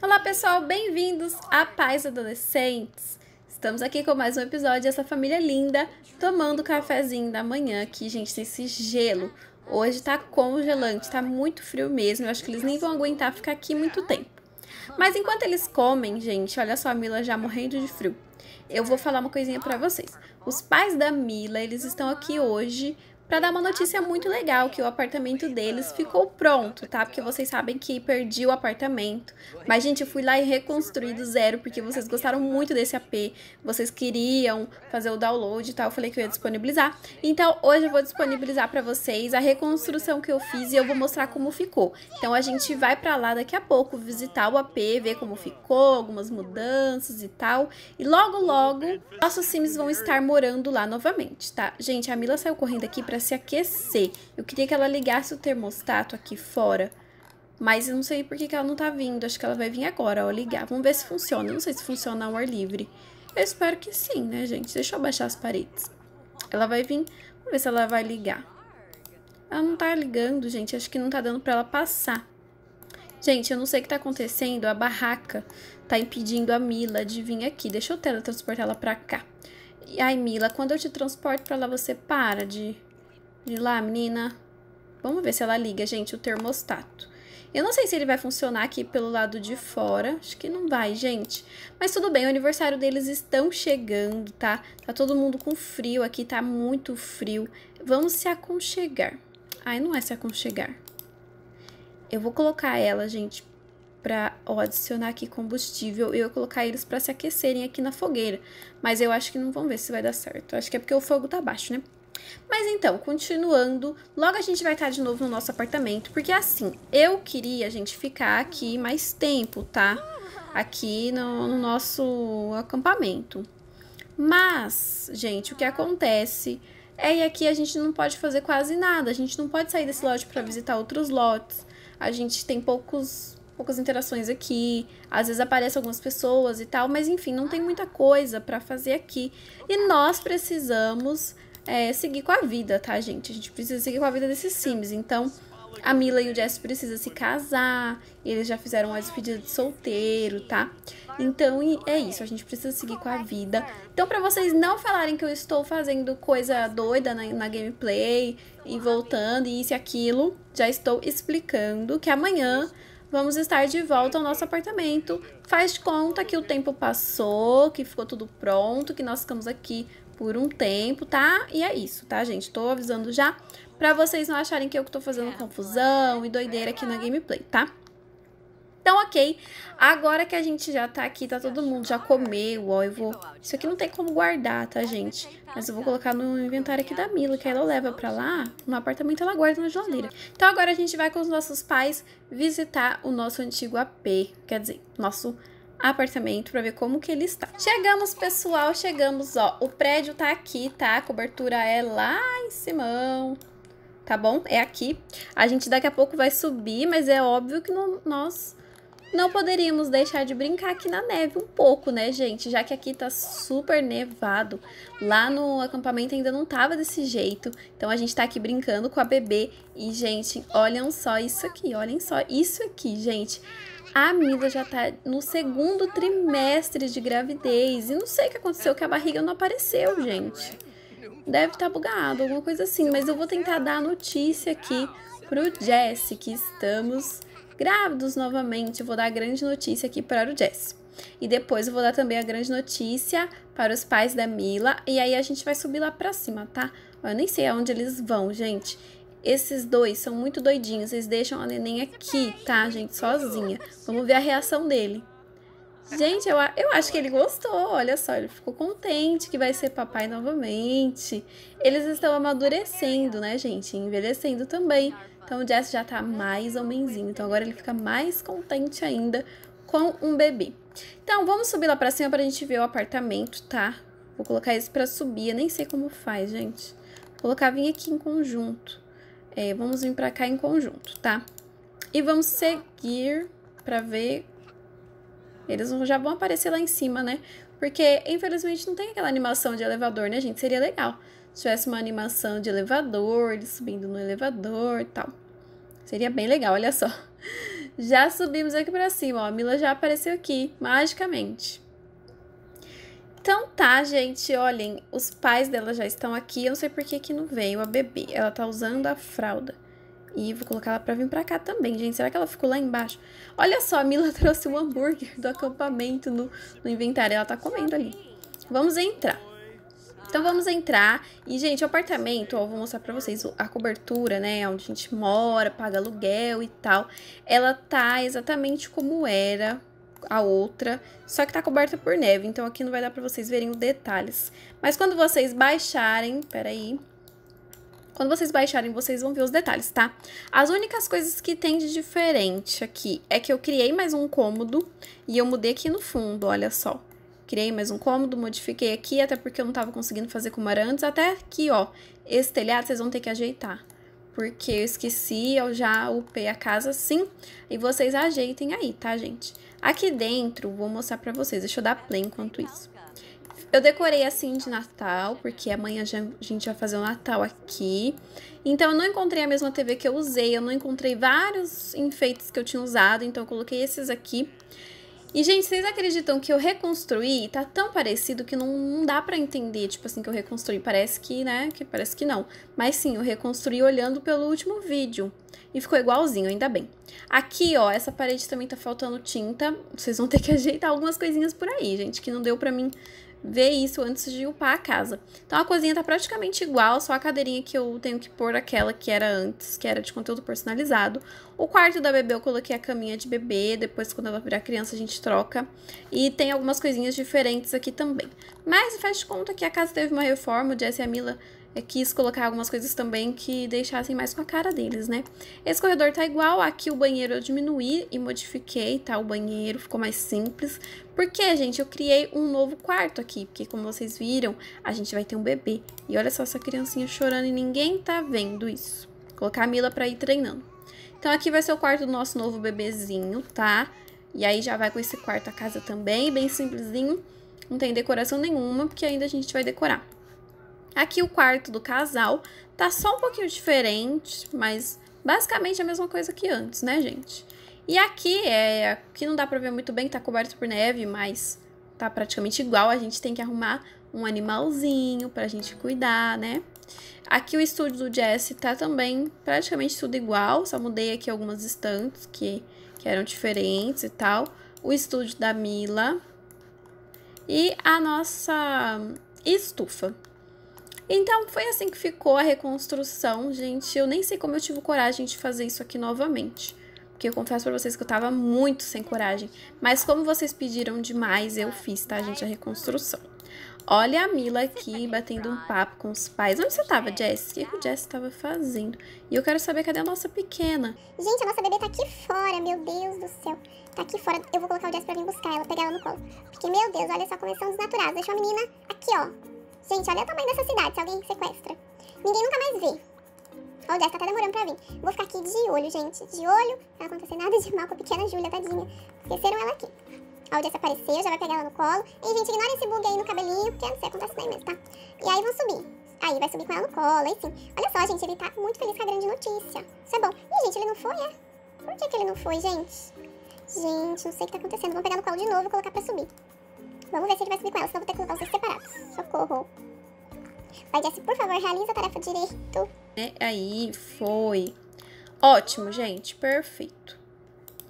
Olá pessoal, bem-vindos a Paz Adolescentes. Estamos aqui com mais um episódio dessa família linda tomando cafezinho da manhã aqui, gente, nesse gelo. Hoje tá congelante, tá muito frio mesmo. Eu acho que eles nem vão aguentar ficar aqui muito tempo. Mas enquanto eles comem, gente, olha só a Mila já morrendo de frio. Eu vou falar uma coisinha para vocês. Os pais da Mila, eles estão aqui hoje para dar uma notícia muito legal que o apartamento deles ficou pronto, tá? Porque vocês sabem que perdi o apartamento, mas gente, eu fui lá e reconstruí do zero porque vocês gostaram muito desse AP, vocês queriam fazer o download e tal, eu falei que eu ia disponibilizar. Então, hoje eu vou disponibilizar para vocês a reconstrução que eu fiz e eu vou mostrar como ficou. Então, a gente vai para lá daqui a pouco visitar o AP, ver como ficou, algumas mudanças e tal, e logo logo nossos sims vão estar morando lá novamente, tá? Gente, a Mila saiu correndo aqui para para se aquecer. Eu queria que ela ligasse o termostato aqui fora. Mas eu não sei por que, que ela não tá vindo. Acho que ela vai vir agora, ó, ligar. Vamos ver se funciona. Eu não sei se funciona ao ar livre. Eu espero que sim, né, gente? Deixa eu abaixar as paredes. Ela vai vir. Vamos ver se ela vai ligar. Ela não tá ligando, gente. Acho que não tá dando pra ela passar. Gente, eu não sei o que tá acontecendo. A barraca tá impedindo a Mila de vir aqui. Deixa eu teletransportar ela pra cá. Ai, Mila, quando eu te transporto pra lá, você para de de lá, menina. Vamos ver se ela liga, gente, o termostato. Eu não sei se ele vai funcionar aqui pelo lado de fora. Acho que não vai, gente. Mas tudo bem, o aniversário deles estão chegando, tá? Tá todo mundo com frio aqui, tá muito frio. Vamos se aconchegar. Ai, não é se aconchegar. Eu vou colocar ela, gente, pra ó, adicionar aqui combustível. E eu colocar eles pra se aquecerem aqui na fogueira. Mas eu acho que não vão ver se vai dar certo. Acho que é porque o fogo tá baixo, né? Mas então, continuando, logo a gente vai estar de novo no nosso apartamento, porque assim, eu queria a gente ficar aqui mais tempo, tá? Aqui no, no nosso acampamento. Mas, gente, o que acontece é que aqui a gente não pode fazer quase nada. A gente não pode sair desse lote para visitar outros lotes. A gente tem poucos poucas interações aqui, às vezes aparecem algumas pessoas e tal, mas enfim, não tem muita coisa para fazer aqui. E nós precisamos é, seguir com a vida, tá, gente? A gente precisa seguir com a vida desses Sims. Então, a Mila e o Jess precisam se casar. Eles já fizeram uma despedida de solteiro, tá? Então é isso, a gente precisa seguir com a vida. Então, para vocês não falarem que eu estou fazendo coisa doida na, na gameplay e voltando e isso e aquilo, já estou explicando que amanhã vamos estar de volta ao nosso apartamento. Faz conta que o tempo passou, que ficou tudo pronto, que nós ficamos aqui por um tempo, tá? E é isso, tá, gente? Tô avisando já pra vocês não acharem que eu que tô fazendo é, confusão e doideira aqui na gameplay, tá? Então, ok. Agora que a gente já tá aqui, tá todo mundo, já comeu, ó, eu vou... Isso aqui não tem como guardar, tá, gente? Mas eu vou colocar no inventário aqui da Mila, que ela leva pra lá, no apartamento ela guarda na geladeira. Então agora a gente vai com os nossos pais visitar o nosso antigo AP, quer dizer, nosso apartamento para ver como que ele está. Chegamos, pessoal, chegamos, ó. O prédio tá aqui, tá? A cobertura é lá em cima, Tá bom? É aqui. A gente daqui a pouco vai subir, mas é óbvio que não, nós não poderíamos deixar de brincar aqui na neve um pouco, né, gente? Já que aqui tá super nevado. Lá no acampamento ainda não tava desse jeito. Então a gente tá aqui brincando com a bebê. E, gente, olhem só isso aqui, olhem só isso aqui, gente a Mila já tá no segundo trimestre de gravidez. E não sei o que aconteceu, que a barriga não apareceu, gente. Deve estar tá bugado, alguma coisa assim. Mas eu vou tentar dar a notícia aqui pro Jesse que estamos grávidos novamente. Eu vou dar a grande notícia aqui para o Jesse E depois eu vou dar também a grande notícia para os pais da Mila. E aí a gente vai subir lá pra cima, tá? Eu nem sei aonde eles vão, gente. Esses dois são muito doidinhos, eles deixam a neném aqui, tá, gente, sozinha. Vamos ver a reação dele. Gente, eu, eu acho que ele gostou, olha só, ele ficou contente que vai ser papai novamente. Eles estão amadurecendo, né, gente, envelhecendo também. Então o Jess já tá mais homenzinho, então agora ele fica mais contente ainda com um bebê. Então, vamos subir lá pra cima pra gente ver o apartamento, tá? Vou colocar isso pra subir, eu nem sei como faz, gente. Vou colocar vir aqui em conjunto. É, vamos vir pra cá em conjunto, tá? E vamos seguir pra ver... Eles já vão aparecer lá em cima, né? Porque, infelizmente, não tem aquela animação de elevador, né, gente? Seria legal se tivesse uma animação de elevador, eles subindo no elevador e tal. Seria bem legal, olha só. Já subimos aqui pra cima, ó. A Mila já apareceu aqui, magicamente. Então tá, gente, olhem, os pais dela já estão aqui, eu não sei por que que não veio a bebê, ela tá usando a fralda. E vou colocar ela pra vir pra cá também, gente. Será que ela ficou lá embaixo? Olha só, a Mila trouxe um hambúrguer do acampamento no, no inventário. Ela tá comendo ali. Vamos entrar. Então vamos entrar. E, gente, o apartamento, ó, vou mostrar pra vocês a cobertura, né? Onde a gente mora, paga aluguel e tal. Ela tá exatamente como era a outra, só que tá coberta por neve, então aqui não vai dar pra vocês verem os detalhes. Mas quando vocês baixarem, peraí, quando vocês baixarem, vocês vão ver os detalhes, tá? As únicas coisas que tem de diferente aqui é que eu criei mais um cômodo e eu mudei aqui no fundo, olha só. Criei mais um cômodo, modifiquei aqui, até porque eu não tava conseguindo fazer como era antes. Até aqui, ó, esse telhado vocês vão ter que ajeitar. Porque eu esqueci, eu já upei a casa sim. E vocês ajeitem aí, tá, gente? Aqui dentro, vou mostrar pra vocês. Deixa eu dar play enquanto isso. Eu decorei assim de Natal, porque amanhã já, a gente vai fazer o Natal aqui. Então, eu não encontrei a mesma TV que eu usei. Eu não encontrei vários enfeites que eu tinha usado. Então, eu coloquei esses aqui. E, gente, vocês acreditam que eu reconstruí tá tão parecido que não, não dá para entender, tipo assim, que eu reconstruí. Parece que, né, que parece que não. Mas sim, eu reconstruí olhando pelo último vídeo. E ficou igualzinho, ainda bem. Aqui, ó, essa parede também tá faltando tinta. Vocês vão ter que ajeitar algumas coisinhas por aí, gente, que não deu pra mim ver isso antes de upar a casa. Então a cozinha tá praticamente igual, só a cadeirinha que eu tenho que pôr aquela que era antes, que era de conteúdo personalizado. O quarto da bebê eu coloquei a caminha de bebê, depois quando ela virar criança a gente troca. E tem algumas coisinhas diferentes aqui também. Mas faz de conta que a casa teve uma reforma, o Jess e a Mila eu quis colocar algumas coisas também que deixassem mais com a cara deles, né? Esse corredor tá igual, aqui o banheiro eu diminuí e modifiquei, tá? O banheiro ficou mais simples. Porque, gente, eu criei um novo quarto aqui, porque como vocês viram, a gente vai ter um bebê. E olha só essa criancinha chorando e ninguém tá vendo isso. Vou colocar a Mila pra ir treinando. Então aqui vai ser o quarto do nosso novo bebezinho, tá? E aí já vai com esse quarto a casa também, bem simplesinho. Não tem decoração nenhuma, porque ainda a gente vai decorar. Aqui o quarto do casal tá só um pouquinho diferente, mas basicamente a mesma coisa que antes, né, gente? E aqui é, aqui não dá para ver muito bem, tá coberto por neve, mas tá praticamente igual, a gente tem que arrumar um animalzinho pra gente cuidar, né? Aqui o estúdio do Jesse tá também praticamente tudo igual, só mudei aqui algumas estantes que, que eram diferentes e tal. O estúdio da Mila. E a nossa estufa, então foi assim que ficou a reconstrução, gente. Eu nem sei como eu tive coragem de fazer isso aqui novamente. Porque eu confesso pra vocês que eu tava muito sem coragem. Mas como vocês pediram demais, eu fiz, tá, gente, a reconstrução. Olha a Mila aqui batendo um papo com os pais. Onde você tava, Jess? O que, que o Jess tava fazendo? E eu quero saber cadê a nossa pequena. Gente, a nossa bebê tá aqui fora, meu Deus do céu. Tá aqui fora. Eu vou colocar o Jess pra vir buscar ela, pegar ela no colo. Porque, meu Deus, olha só como eles são desnaturados. Deixa a menina aqui, ó, Gente, olha o tamanho dessa cidade se alguém sequestra. Ninguém nunca mais vê. Olha, o Jess tá até demorando pra vir. Vou ficar aqui de olho, gente. De olho. Não acontecer nada de mal com a pequena Júlia, tadinha. Esqueceram ela aqui. Olha, o Jess apareceu, já vai pegar ela no colo. E, gente, ignora esse bug aí no cabelinho, porque não sei, acontece daí mesmo, tá? E aí vão subir. Aí vai subir com ela no colo, enfim. Olha só, gente, ele tá muito feliz com a grande notícia. Isso é bom. E, gente, ele não foi, é? Por que, que ele não foi, gente? Gente, não sei o que tá acontecendo. Vamos pegar no colo de novo e colocar pra subir. Vamos ver se ele vai subir com ela, senão vou ter que levar os dois separados. Socorro. Vai, Jesse, por favor, realiza a tarefa direito. É, aí, foi. Ótimo, gente, perfeito.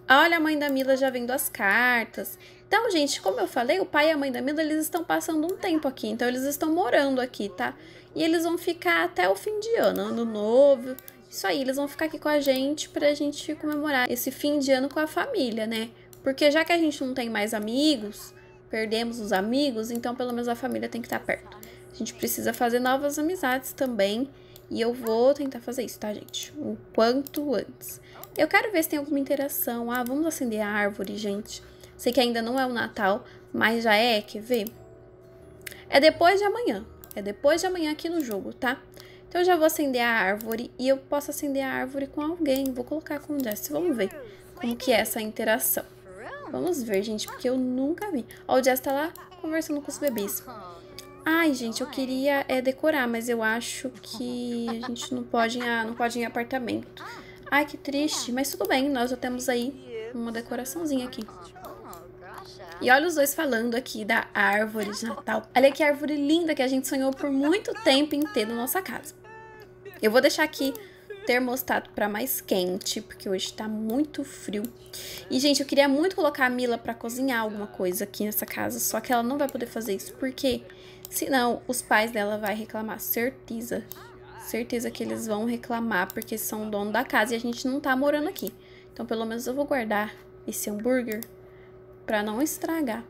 Olha a mãe da Mila já vendo as cartas. Então, gente, como eu falei, o pai e a mãe da Mila, eles estão passando um tempo aqui. Então, eles estão morando aqui, tá? E eles vão ficar até o fim de ano, ano novo. Isso aí, eles vão ficar aqui com a gente pra gente comemorar esse fim de ano com a família, né? Porque já que a gente não tem mais amigos, perdemos os amigos, então pelo menos a família tem que estar tá perto. A gente precisa fazer novas amizades também. E eu vou tentar fazer isso, tá, gente? O quanto antes. Eu quero ver se tem alguma interação. Ah, vamos acender a árvore, gente. Sei que ainda não é o Natal, mas já é, quer ver? É depois de amanhã. É depois de amanhã aqui no jogo, tá? Então eu já vou acender a árvore e eu posso acender a árvore com alguém. Vou colocar com o Jess, vamos ver como que é essa interação. Vamos ver, gente, porque eu nunca vi. Ó, o Jess tá lá conversando com os bebês. Ai, gente, eu queria é, decorar, mas eu acho que a gente não pode, ir, ah, não pode em apartamento. Ai, que triste, mas tudo bem, nós já temos aí uma decoraçãozinha aqui. E olha os dois falando aqui da árvore de Natal. Olha que árvore linda que a gente sonhou por muito tempo em ter na nossa casa. Eu vou deixar aqui termostato para mais quente, porque hoje tá muito frio. E, gente, eu queria muito colocar a Mila para cozinhar alguma coisa aqui nessa casa, só que ela não vai poder fazer isso, porque senão os pais dela vai reclamar, certeza. Certeza que eles vão reclamar, porque são dono da casa e a gente não tá morando aqui. Então, pelo menos eu vou guardar esse hambúrguer para não estragar.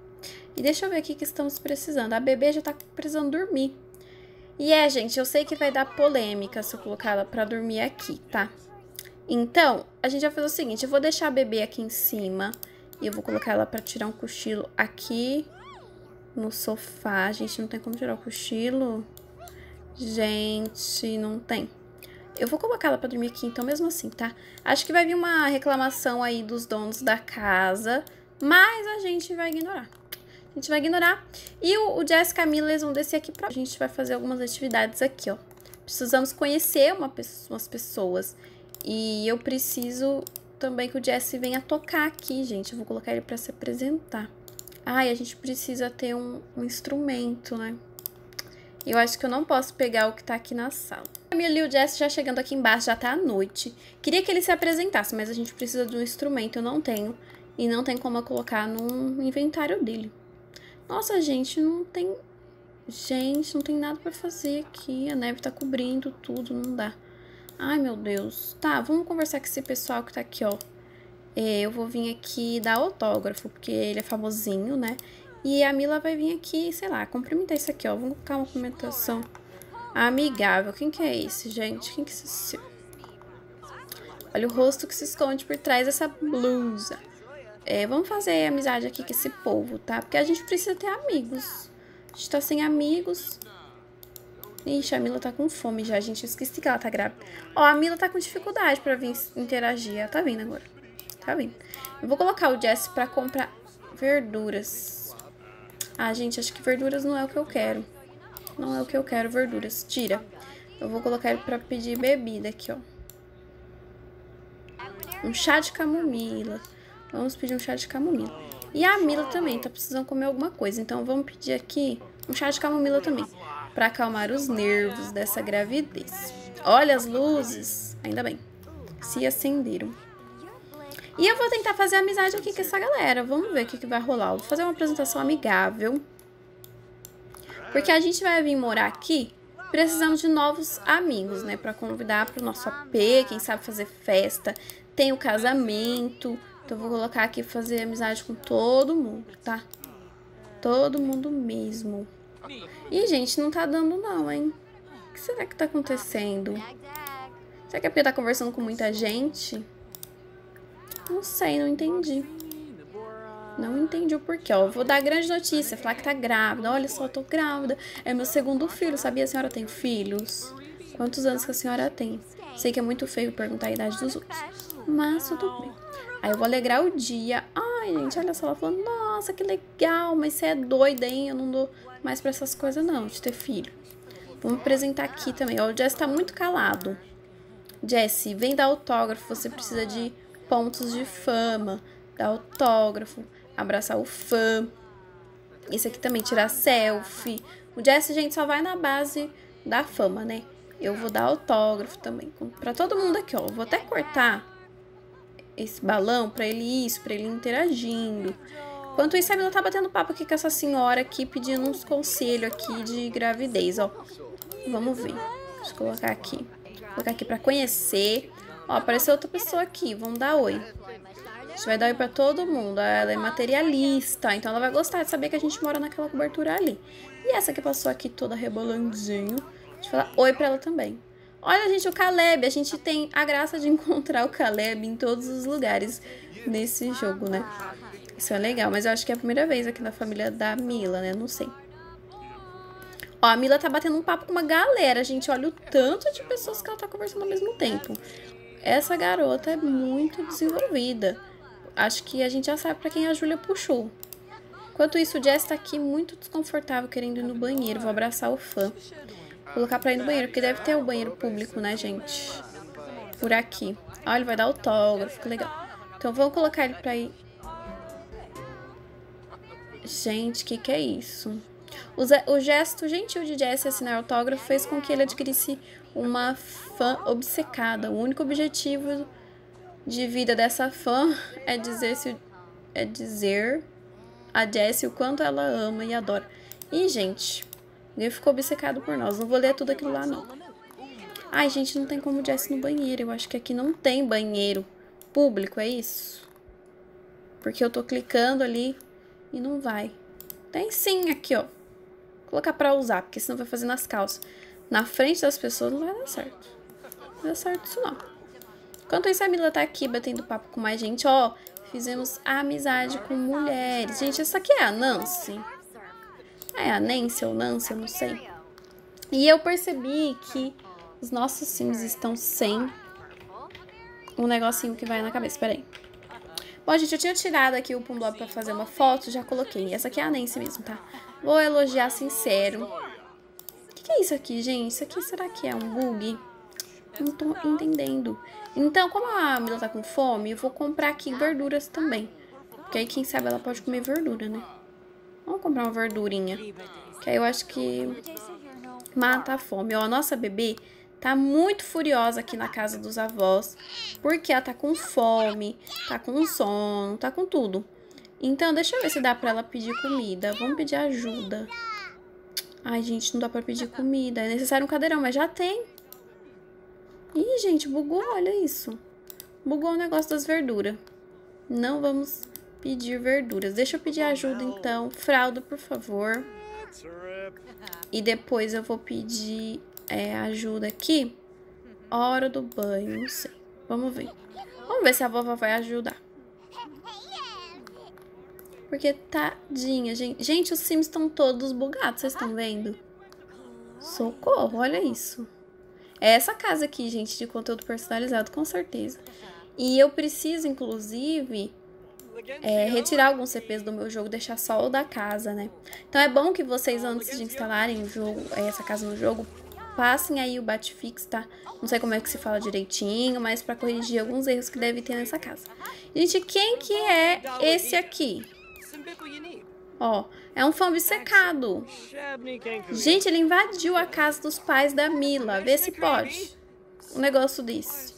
E deixa eu ver aqui que estamos precisando. A bebê já tá precisando dormir. E é, gente, eu sei que vai dar polêmica se eu colocar ela pra dormir aqui, tá? Então, a gente vai fazer o seguinte, eu vou deixar a bebê aqui em cima e eu vou colocar ela pra tirar um cochilo aqui no sofá. Gente, não tem como tirar o cochilo? Gente, não tem. Eu vou colocar ela pra dormir aqui, então, mesmo assim, tá? Acho que vai vir uma reclamação aí dos donos da casa, mas a gente vai ignorar. A gente vai ignorar. E o, o Jess e Camila, eles vão descer aqui pra... A gente vai fazer algumas atividades aqui, ó. Precisamos conhecer uma, umas pessoas. E eu preciso também que o Jess venha tocar aqui, gente. Eu vou colocar ele pra se apresentar. Ah, a gente precisa ter um, um instrumento, né? Eu acho que eu não posso pegar o que tá aqui na sala. A Camila e o Jess já chegando aqui embaixo, já tá à noite. Queria que ele se apresentasse, mas a gente precisa de um instrumento, eu não tenho. E não tem como eu colocar no inventário dele. Nossa, gente, não tem. Gente, não tem nada para fazer aqui. A neve tá cobrindo tudo, não dá. Ai, meu Deus. Tá, vamos conversar com esse pessoal que tá aqui, ó. É, eu vou vir aqui dar autógrafo, porque ele é famosinho, né? E a Mila vai vir aqui, sei lá, cumprimentar isso aqui, ó. Vamos colocar uma comentação amigável. Quem que é esse, gente? Quem que é esse? Olha o rosto que se esconde por trás dessa blusa. É, vamos fazer amizade aqui com esse povo, tá? Porque a gente precisa ter amigos. A gente tá sem amigos. Ixi, a Mila tá com fome já, gente. Eu esqueci que ela tá grávida. Ó, a Mila tá com dificuldade pra vir interagir. Ela tá vindo agora. Tá vindo. Eu vou colocar o Jess pra comprar verduras. Ah, gente, acho que verduras não é o que eu quero. Não é o que eu quero, verduras. Tira. Eu vou colocar ele pra pedir bebida aqui, ó. Um chá de camomila. Vamos pedir um chá de camomila. E a Mila também tá precisando comer alguma coisa. Então vamos pedir aqui um chá de camomila também. Pra acalmar os nervos dessa gravidez. Olha as luzes. Ainda bem. Se acenderam. E eu vou tentar fazer amizade aqui com essa galera. Vamos ver o que, que vai rolar. vou fazer uma apresentação amigável. Porque a gente vai vir morar aqui. Precisamos de novos amigos, né? Pra convidar pro nosso AP. Quem sabe fazer festa. Tem o casamento. Então vou colocar aqui fazer amizade com todo mundo, tá? Todo mundo mesmo. Ih, gente, não tá dando não, hein? O que será que tá acontecendo? Será que é porque tá conversando com muita gente? Não sei, não entendi. Não entendi o porquê, ó. Vou dar grande notícia, falar que tá grávida. Olha só, tô grávida. É meu segundo filho, sabia? A senhora tem filhos? Quantos anos que a senhora tem? Sei que é muito feio perguntar a idade dos outros. Mas tudo bem. Aí eu vou alegrar o dia. Ai, gente, olha só, ela falando, nossa, que legal, mas você é doida, hein? Eu não dou mais pra essas coisas, não, de ter filho. Vamos apresentar aqui também. Ó, o Jess tá muito calado. Jesse, vem dar autógrafo, você precisa de pontos de fama, dar autógrafo, abraçar o fã. Isso aqui também, tirar selfie. O Jesse, gente, só vai na base da fama, né? Eu vou dar autógrafo também, pra todo mundo aqui, ó. Vou até cortar esse balão para ele isso, para ele interagindo. Enquanto isso, a Mila tá batendo papo aqui com essa senhora aqui, pedindo uns conselhos aqui de gravidez, ó. Vamos ver. Deixa eu colocar aqui. Vou colocar aqui pra conhecer. Ó, apareceu outra pessoa aqui. Vamos dar oi. A gente vai dar oi pra todo mundo. Ela é materialista, então ela vai gostar de saber que a gente mora naquela cobertura ali. E essa que passou aqui toda rebolandinho. Deixa eu falar oi pra ela também. Olha, gente, o Caleb. A gente tem a graça de encontrar o Caleb em todos os lugares nesse jogo, né? Isso é legal, mas eu acho que é a primeira vez aqui na família da Mila, né? Não sei. Ó, a Mila tá batendo um papo com uma galera, gente. Olha o tanto de pessoas que ela tá conversando ao mesmo tempo. Essa garota é muito desenvolvida. Acho que a gente já sabe pra quem a Júlia puxou. Enquanto isso, o Jess tá aqui muito desconfortável, querendo ir no banheiro. Vou abraçar o fã. Colocar pra ir no banheiro, porque deve ter o um banheiro público, né, gente? Por aqui. Olha, ah, ele vai dar autógrafo, que legal. Então vamos colocar ele pra ir. Gente, o que, que é isso? O, o gesto gentil de Jesse assinar autógrafo fez com que ele adquirisse uma fã obcecada. O único objetivo de vida dessa fã é dizer se é dizer a Jessie o quanto ela ama e adora. E gente, ele ficou obcecado por nós. Não vou ler tudo aquilo lá, não. Ai, gente, não tem como Jess no banheiro. Eu acho que aqui não tem banheiro público, é isso? Porque eu tô clicando ali e não vai. Tem sim aqui, ó. Vou colocar pra usar, porque senão vai fazer nas calças. Na frente das pessoas não vai dar certo. Não vai dar certo isso, não. Enquanto isso, a Mila tá aqui batendo papo com mais gente. Ó, fizemos amizade com mulheres. Gente, essa aqui é a Nancy. É a Nancy ou Nancy, eu não sei. E eu percebi que os nossos Sims estão sem um negocinho que vai na cabeça. Peraí. Bom, gente, eu tinha tirado aqui o Pumblob pra fazer uma foto, já coloquei. Essa aqui é a Nancy mesmo, tá? Vou elogiar sincero. O que, que é isso aqui, gente? Isso aqui será que é um bug? Não tô entendendo. Então, como a Mila tá com fome, eu vou comprar aqui verduras também. Porque aí, quem sabe, ela pode comer verdura, né? Vamos comprar uma verdurinha. Que aí eu acho que mata a fome. Ó, a nossa bebê tá muito furiosa aqui na casa dos avós. Porque ela tá com fome, tá com sono, tá com tudo. Então, deixa eu ver se dá pra ela pedir comida. Vamos pedir ajuda. Ai, gente, não dá pra pedir comida. É necessário um cadeirão, mas já tem. Ih, gente, bugou, olha isso. Bugou o negócio das verduras. Não vamos Pedir verduras. Deixa eu pedir ajuda, então. Fralda, por favor. E depois eu vou pedir é, ajuda aqui. Hora do banho, não sei. Vamos ver. Vamos ver se a vovó vai ajudar. Porque tadinha, gente. Gente, os Sims estão todos bugados, vocês estão vendo? Socorro, olha isso. É essa casa aqui, gente, de conteúdo personalizado, com certeza. E eu preciso, inclusive, é, retirar alguns CPs do meu jogo, deixar só o da casa, né? Então é bom que vocês, antes de instalarem o jogo, é, essa casa no jogo, passem aí o Batfix, tá? Não sei como é que se fala direitinho, mas pra corrigir alguns erros que deve ter nessa casa. Gente, quem que é esse aqui? Ó, é um fã obcecado. Gente, ele invadiu a casa dos pais da Mila. Vê se pode. Um negócio desse.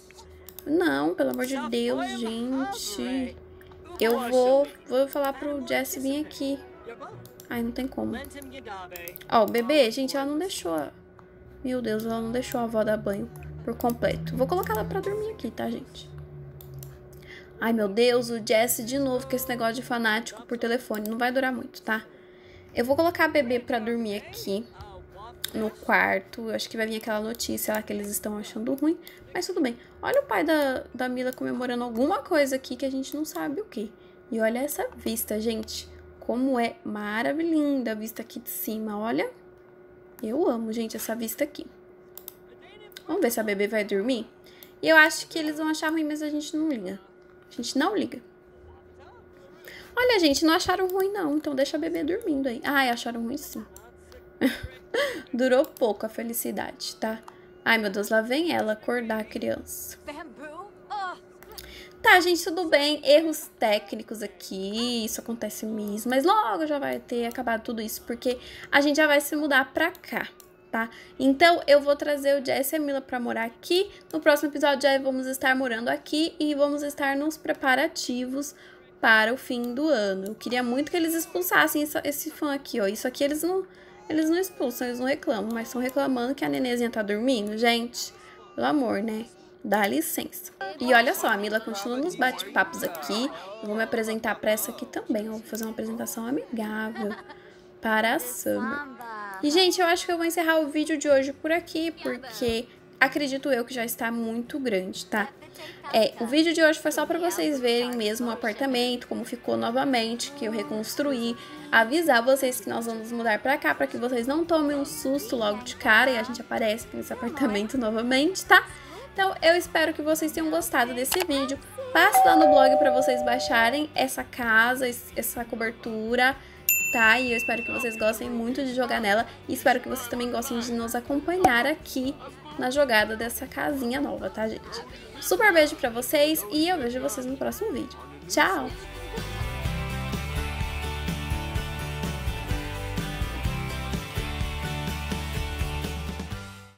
Não, pelo amor de Deus, gente. Eu vou, vou falar pro Jess vir aqui. Ai, não tem como. Ó, o bebê, gente, ela não deixou. A... Meu Deus, ela não deixou a avó dar banho por completo. Vou colocar ela pra dormir aqui, tá, gente? Ai, meu Deus, o Jesse de novo com esse negócio de fanático por telefone. Não vai durar muito, tá? Eu vou colocar a bebê pra dormir aqui no quarto. Eu acho que vai vir aquela notícia lá que eles estão achando ruim, mas tudo bem. Olha o pai da, da Mila comemorando alguma coisa aqui que a gente não sabe o que. E olha essa vista, gente. Como é maravilhosa a vista aqui de cima, olha. Eu amo, gente, essa vista aqui. Vamos ver se a bebê vai dormir. E eu acho que eles vão achar ruim, mas a gente não liga. A gente não liga. Olha, gente, não acharam ruim, não. Então deixa a bebê dormindo aí. Ai, acharam ruim sim. Durou pouco a felicidade, tá? Ai, meu Deus, lá vem ela acordar a criança. Tá, gente, tudo bem. Erros técnicos aqui, isso acontece mesmo. Mas logo já vai ter acabado tudo isso, porque a gente já vai se mudar pra cá, tá? Então, eu vou trazer o Jess e a Mila pra morar aqui. No próximo episódio já vamos estar morando aqui e vamos estar nos preparativos para o fim do ano. Eu queria muito que eles expulsassem esse fã aqui, ó. Isso aqui eles não eles não expulsam, eles não reclamam, mas estão reclamando que a nenezinha tá dormindo. Gente, pelo amor, né? Dá licença. E olha só, a Mila continua nos bate-papos aqui. Eu vou me apresentar para essa aqui também. Eu vou fazer uma apresentação amigável para a Summer. E, gente, eu acho que eu vou encerrar o vídeo de hoje por aqui, porque acredito eu que já está muito grande, tá? É, o vídeo de hoje foi só para vocês verem mesmo o apartamento, como ficou novamente, que eu reconstruí, avisar vocês que nós vamos mudar para cá, para que vocês não tomem um susto logo de cara e a gente aparece aqui nesse apartamento novamente, tá? Então eu espero que vocês tenham gostado desse vídeo. Passe lá no blog para vocês baixarem essa casa, essa cobertura, tá? E eu espero que vocês gostem muito de jogar nela e espero que vocês também gostem de nos acompanhar aqui na jogada dessa casinha nova, tá, gente? Super beijo pra vocês e eu vejo vocês no próximo vídeo. Tchau!